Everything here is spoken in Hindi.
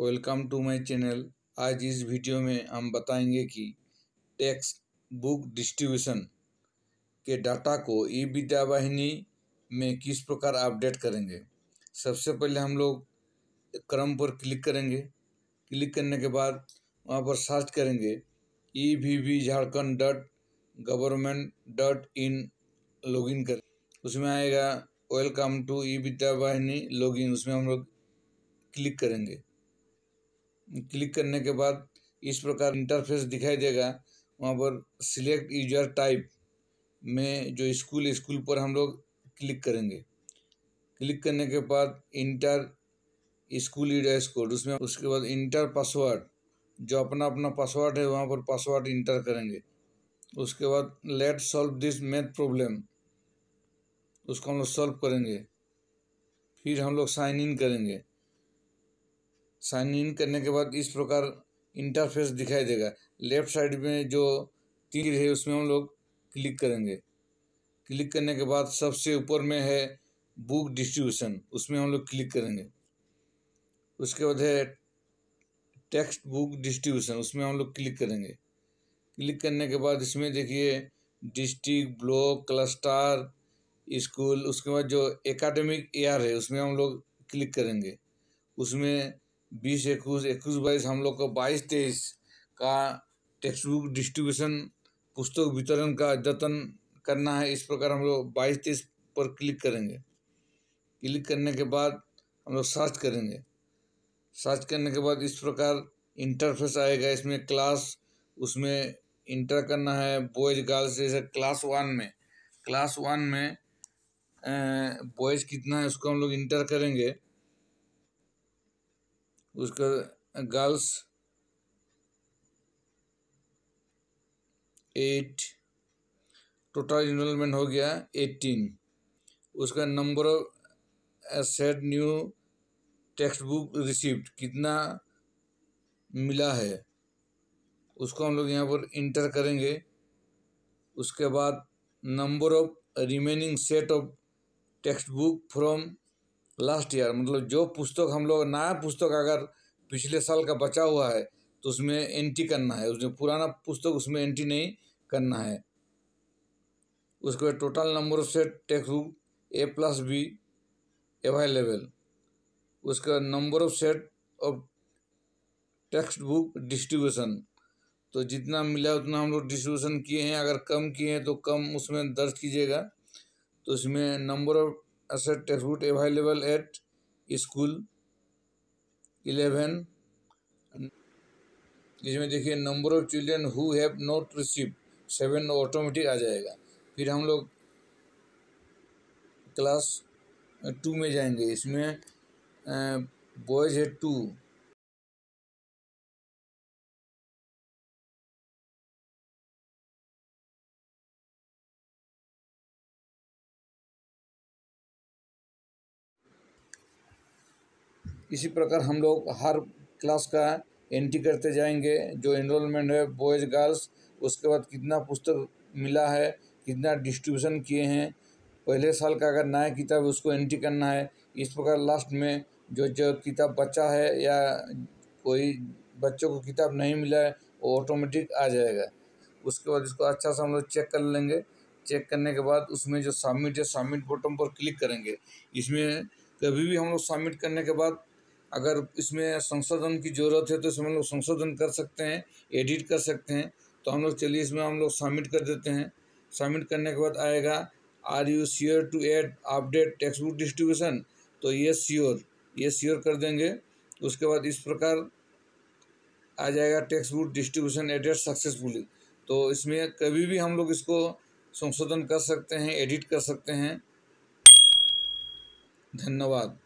वेलकम टू माय चैनल आज इस वीडियो में हम बताएंगे कि टेक्स्ट बुक डिस्ट्रीब्यूशन के डाटा को ई विद्या वाहिनी में किस प्रकार अपडेट करेंगे सबसे पहले हम लोग क्रम पर क्लिक करेंगे क्लिक करने के बाद वहाँ पर सर्च करेंगे e v v Jharkhand dot government dot in इन कर उसमें आएगा वेलकम टू ई विद्या वाहिनी इन उसमें हम लोग क्लिक करेंगे क्लिक करने के बाद इस प्रकार इंटरफेस दिखाई देगा वहाँ पर सिलेक्ट यूजर टाइप में जो स्कूल स्कूल पर हम लोग क्लिक करेंगे क्लिक करने के बाद इंटर स्कूल यूडस कोड उसमें उसके बाद इंटर पासवर्ड जो अपना अपना पासवर्ड है वहाँ पर पासवर्ड इंटर करेंगे उसके बाद let solve this math problem उसको हम लोग सॉल्व करेंगे फिर हम लोग साइन इन करेंगे साइन इन करने के बाद इस प्रकार इंटरफेस दिखाई देगा लेफ्ट साइड में जो तीर है उसमें हम लोग क्लिक करेंगे क्लिक करने के बाद सबसे ऊपर में है बुक डिस्ट्रीब्यूशन उसमें हम लोग क्लिक करेंगे उसके बाद है टेक्स्ट बुक डिस्ट्रीब्यूशन उसमें हम लोग क्लिक करेंगे क्लिक करने के बाद इसमें देखिए डिस्ट्रिक्ट ब्लॉक क्लस्टर स्कूल उसके बाद जो एकेडमिक ईयर है उसमें हम लोग क्लिक करेंगे उसमें बीस इक्कीस इक्कीस बाईस हम लोग को बाईस तेईस का टेक्स्ट बुक डिस्ट्रीब्यूशन पुस्तक वितरण का अद्यतन करना है इस प्रकार हम लोग बाईस तेईस पर क्लिक करेंगे क्लिक करने के बाद हम लोग सर्च करेंगे सर्च करने के बाद इस प्रकार इंटरफेस आएगा इसमें क्लास उसमें इंटर करना है बॉयज गर्ल्स जैसे क्लास वन में क्लास वन में बॉयज़ कितना है उसको हम लोग इंटर करेंगे उसका गर्ल्स एट टोटल इनमेंट हो गया एटीन उसका number of set new text book receipt कितना मिला है उसको हम लोग यहाँ पर इंटर करेंगे उसके बाद number of remaining set of text book from last year मतलब जो पुस्तक हम लोग नया पुस्तक अगर पिछले साल का बचा हुआ है तो उसमें एंट्री करना है उसमें पुराना पुस्तक उसमें एंट्री नहीं करना है उसके बाद टोटल नंबर से text book A plus B available उसका number of set of text book distribution तो जितना मिला उतना हम लोग डिस्ट्रीब्यूशन किए हैं अगर कम किए हैं तो कम उसमें दर्ज कीजिएगा तो उसमें number of asset textbook available at school eleven जिसमें देखिए number of children who have not receive seven automatic आ जाएगा फिर हम लोग क्लास टू में जाएंगे इसमें बॉयज़ है टू इसी प्रकार हम लोग हर क्लास का एंट्री करते जाएंगे जो इनरोलमेंट है बॉयज़ गर्ल्स उसके बाद कितना पुस्तक मिला है कितना डिस्ट्रीब्यूशन किए हैं पहले साल का अगर नया किताब उसको एंट्री करना है इस प्रकार लास्ट में जो जो किताब बचा है या कोई बच्चों को किताब नहीं मिला है वो ऑटोमेटिक आ जाएगा उसके बाद इसको अच्छा सा हम लोग चेक कर लेंगे चेक करने के बाद उसमें जो सबमिट है सबमिट बटन पर क्लिक करेंगे इसमें कभी भी हम लोग सबमिट करने के बाद अगर इसमें संशोधन की ज़रूरत है तो इसमें हम लोग संशोधन कर सकते हैं एडिट कर सकते हैं तो हम लोग चलिए इसमें हम लोग सबमिट कर देते हैं सबमिट करने के बाद आएगा are you sure to add update text book distribution तो ये श्योर ये श्योर कर देंगे उसके बाद इस प्रकार आ जाएगा text book distribution added successfully तो इसमें कभी भी हम लोग इसको संशोधन कर सकते हैं एडिट कर सकते हैं धन्यवाद